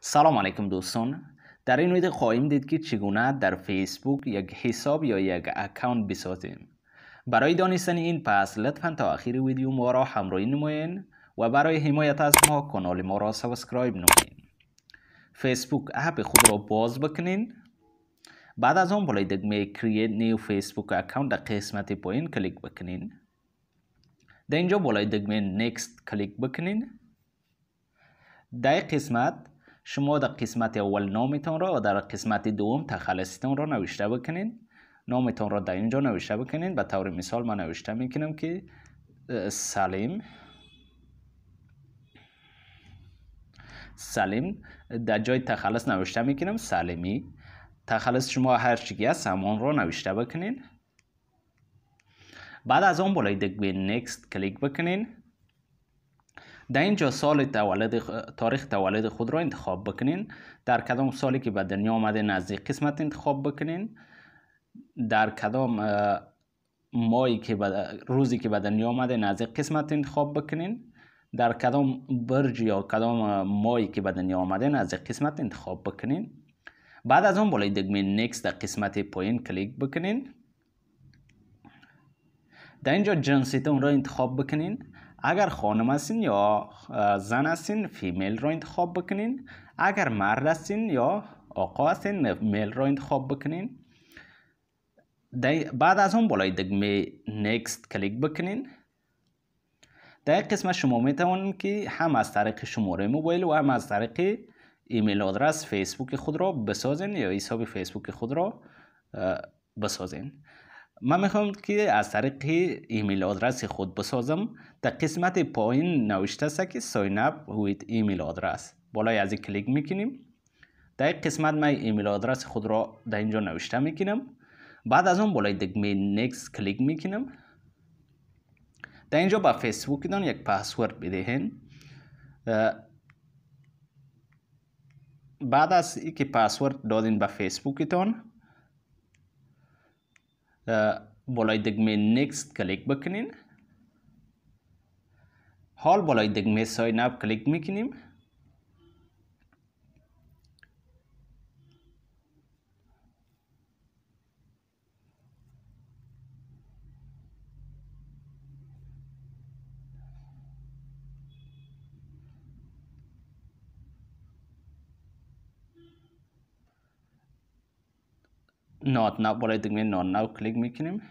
سلام علیکم دوستان در این ویدیو خواهیم دید که چگونه در فیسبوک یک حساب یا یک اکاونت بسازیم برای دانستن این پس لطفا تا آخر ویدیو ما را همراهی نمایین و برای حمایت از ما کانال ما را سابسکرایب نمایین فیسبوک اپ خود را باز بکنین بعد از آن بالای دگمه کریت نیو فیسبوک اکاونت در قسمت پایین کلیک بکنین در اینجا بالای دگمه next کلیک بکنین در قسمت شما در قسمت اول نامتان را و در قسمت دوم تخلصتان را نوشته بکنین نامتان را در اینجا نوشته بکنین به طور مثال من نوشته میکنم که سلیم سلیم در جای تخلص نوشته میکنم سلیمی تخلص شما هر چیزی هست همان را نوشته بکنین بعد از آن بالای دکبه نکست کلیک بکنین در اینجا سال تولد تاریخ تولد خود را انتخاب بکنین در کدام سالی که به دنیا آمده نزدیک قسمت انتخاب بکنین در کدام مایی که روزی که به دنیا آمده نزدیک قسمت انتخاب بکنین در کدام برج یا کدام مایی که به دنیا آمده نزدیک قسمت انتخاب بکنین بعد از اون بالای دگمه نیکس در قسمت پایین کلیک بکنین در اینجا جنسیتون را انتخاب بکنین اگر خانم هستین یا زن هستین فیمیل رو انتخاب بکنین اگر مرد هستین یا آقا هستین میل رو انتخاب بکنین بعد از اون بالای دگمه نیکست کلیک بکنین در این قسمت شما می توانید که هم از طریق شماره موبایل و هم از طریق ایمیل آدرس فیسبوک خود را بسازین یا حساب فیسبوک خود را بسازین من میخوام که از طریق ایمیل آدرس خود بسازم در قسمت پایین نوشته است که ساین اپ ویت ایمیل آدرس بالای از کلیک میکنیم در قسمت من ایمیل آدرس خود را در اینجا نوشته میکنم بعد از اون بالای دگمه نیکس کلیک میکنم در اینجا با فیسبوک دان یک پاسورد بدهین بعد از اینکه پاسورد دادین به فیسبوکتان bolaydagme نیکست کلیک بکنین حال بلای دگمه ساین اپ کلیک میکنیم نوت now برای دکمه نات ناو کلیک میکنیم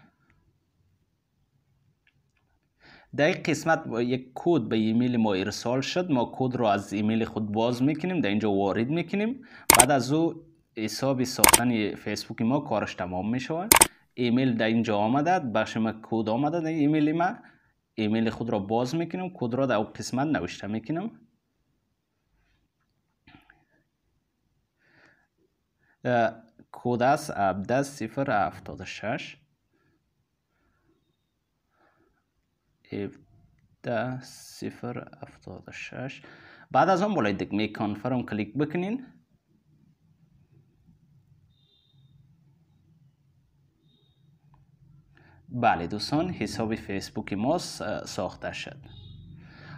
در این قسمت یک کد به ایمیل ما ارسال شد ما کد رو از ایمیل خود باز میکنیم در اینجا وارد میکنیم بعد از او حساب ساختن فیسبوک ما کارش تمام میشود ایمیل در اینجا آمده بخش ما کد آمده در ایمیل ما ایمیل خود را باز میکنیم کد را در او قسمت نوشته میکنیم کود است عبده صفر هفتاد شش صفر هفتاد شش بعد از آن بالای دکمه کانفرم کلیک بکنین بله دوستان حساب فیسبوک ما ساخته شد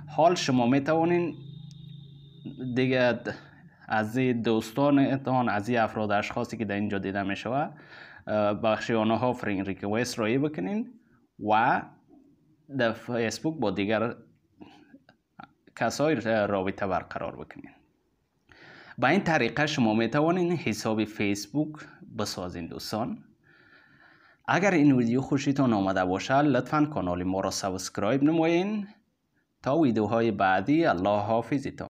حال شما می توانین دیگه از دوستانتان از این افراد اشخاصی که در اینجا دیده می شود بخشی آنها فرین ریکوست رای بکنین و در فیسبوک با دیگر کسای رابطه برقرار بکنین با این طریقه شما می توانین حساب فیسبوک بسازین دوستان اگر این ویدیو خوشیتان آمده باشد لطفا کانال ما را سابسکرایب نمایین تا ویدیوهای بعدی الله حافظیتان